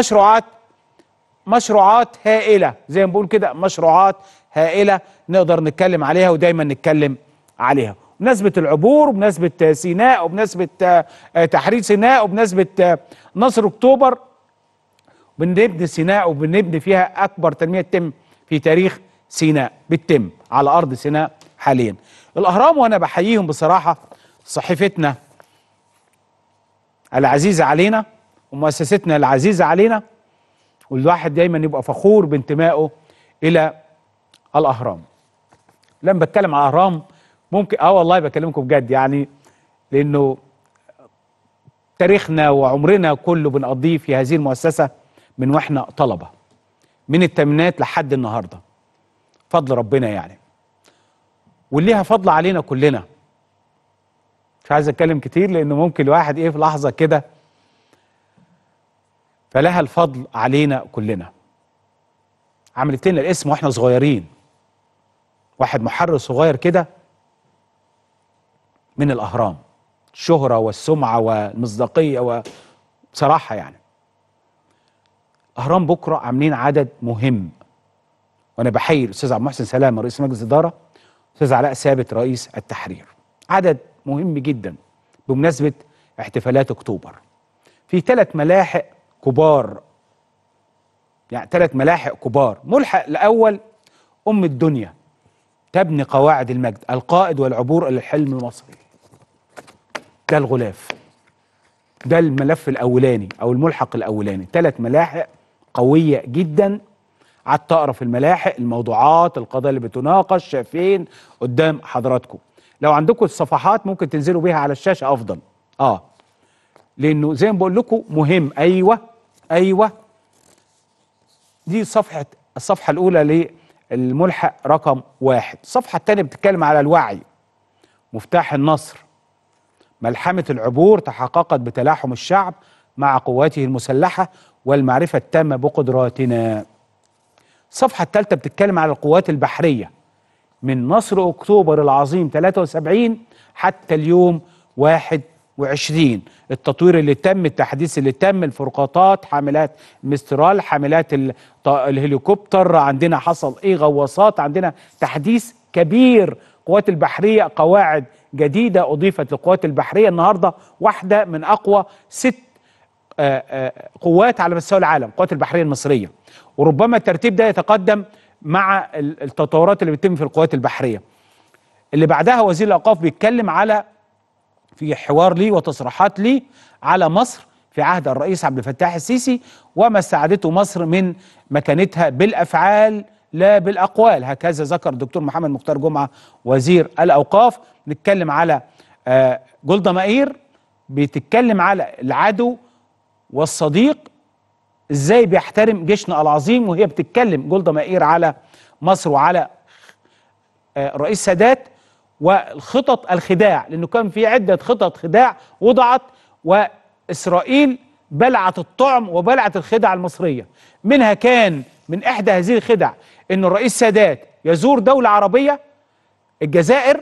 مشروعات مشروعات هائله زي ما بقول كده مشروعات هائله نقدر نتكلم عليها ودايما نتكلم عليها بمناسبه العبور وبمناسبه سيناء وبمناسبه آه، تحرير سيناء وبمناسبه آه، نصر اكتوبر بنبني سيناء وبنبني فيها اكبر تنميه تم في تاريخ سيناء بتتم على ارض سيناء حاليا الاهرام وانا بحييهم بصراحه صحيفتنا العزيزه علينا ومؤسستنا العزيزة علينا والواحد دايما يبقى فخور بانتمائه إلى الأهرام لما بتكلم على الأهرام ممكن آه والله بكلمكم بجد يعني لأنه تاريخنا وعمرنا كله بنقضيه في هذه المؤسسة من وإحنا طلبة من الثمانينات لحد النهارده فضل ربنا يعني وليها فضل علينا كلنا مش عايز اتكلم كتير لانه ممكن الواحد ايه في لحظه كده فلها الفضل علينا كلنا عملت لنا الاسم واحنا صغيرين واحد محرر صغير كده من الاهرام الشهره والسمعه والمصداقيه وصراحة يعني اهرام بكره عاملين عدد مهم وانا بحيي الاستاذ عبد المحسن سلامه رئيس مجلس الاداره الاستاذ علاء ثابت رئيس التحرير عدد مهم جدا بمناسبه احتفالات اكتوبر في ثلاث ملاحق كبار يعني ثلاث ملاحق كبار ملحق الأول أم الدنيا تبني قواعد المجد القائد والعبور إلى الحلم المصري ده الغلاف ده الملف الأولاني أو الملحق الأولاني ثلاث ملاحق قوية جدا قعدت أقرأ في الملاحق الموضوعات القضايا اللي بتناقش شايفين قدام حضراتكم لو عندكم الصفحات ممكن تنزلوا بيها على الشاشة أفضل آه لأنه زي ما بقول لكم مهم أيوه أيوة دي صفحة الصفحة الأولى للملحق رقم واحد الصفحة الثانية بتتكلم على الوعي مفتاح النصر ملحمة العبور تحققت بتلاحم الشعب مع قواته المسلحة والمعرفة التامة بقدراتنا الصفحة الثالثة بتتكلم على القوات البحرية من نصر أكتوبر العظيم 73 حتى اليوم 1 وعشرين التطوير اللي تم التحديث اللي تم الفرقاطات حاملات مسترال حاملات الهليكوبتر عندنا حصل ايه غواصات عندنا تحديث كبير قوات البحرية قواعد جديدة أضيفت للقوات البحرية النهاردة واحدة من أقوى ست آه، آه، قوات على مستوى العالم قوات البحرية المصرية وربما الترتيب ده يتقدم مع التطورات اللي بتتم في القوات البحرية اللي بعدها وزير الأوقاف بيتكلم على في حوار لي وتصريحات لي على مصر في عهد الرئيس عبد الفتاح السيسي وما استعادته مصر من مكانتها بالافعال لا بالاقوال هكذا ذكر الدكتور محمد مختار جمعه وزير الاوقاف نتكلم على آه، جولدا مائير بتتكلم على العدو والصديق ازاي بيحترم جيشنا العظيم وهي بتتكلم جولدا مائير على مصر وعلى الرئيس آه، سادات والخطط الخداع لأنه كان في عدة خطط خداع وضعت وإسرائيل بلعت الطعم وبلعت الخدع المصرية منها كان من إحدى هذه الخدع أن الرئيس سادات يزور دولة عربية الجزائر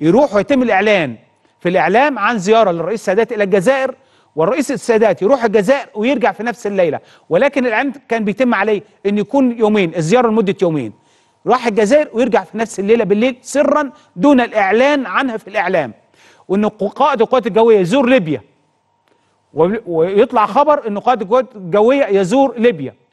يروح ويتم الإعلان في الإعلام عن زيارة للرئيس سادات إلى الجزائر والرئيس السادات يروح الجزائر ويرجع في نفس الليله ولكن الاعلان كان بيتم عليه ان يكون يومين الزياره لمده يومين راح الجزائر ويرجع في نفس الليله بالليل سرا دون الاعلان عنها في الاعلام وان قائد القوات الجويه يزور ليبيا ويطلع خبر ان قائد القوات الجويه يزور ليبيا